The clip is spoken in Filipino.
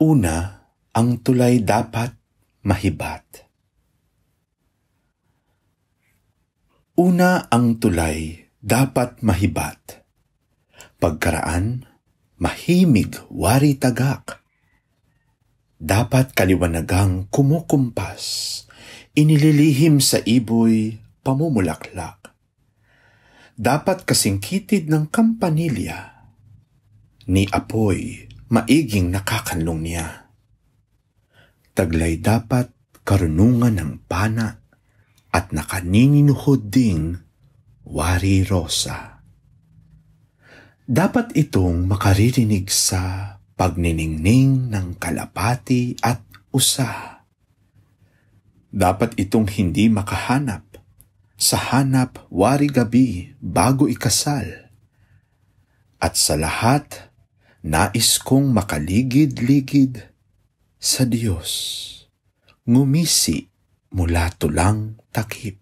Una, ang tulay dapat mahibat. Una ang tulay dapat mahibat. Pagkaraan, mahimig wari tagak. Dapat kaliwanagang kumukumpas, inililihim sa iboy pamumulaklak. Dapat kasingkitid ng kampanilya, ni apoy maiging nakakanlong niya. Taglay dapat karunungan ng pana at nakanininuhod ding Wari Rosa. Dapat itong makaririnig sa pagniningning ng kalapati at usa. Dapat itong hindi makahanap sa hanap wari gabi bago ikasal. At sa lahat Nais kong makaligid-ligid sa Diyos, ngumisi mula tulang takip.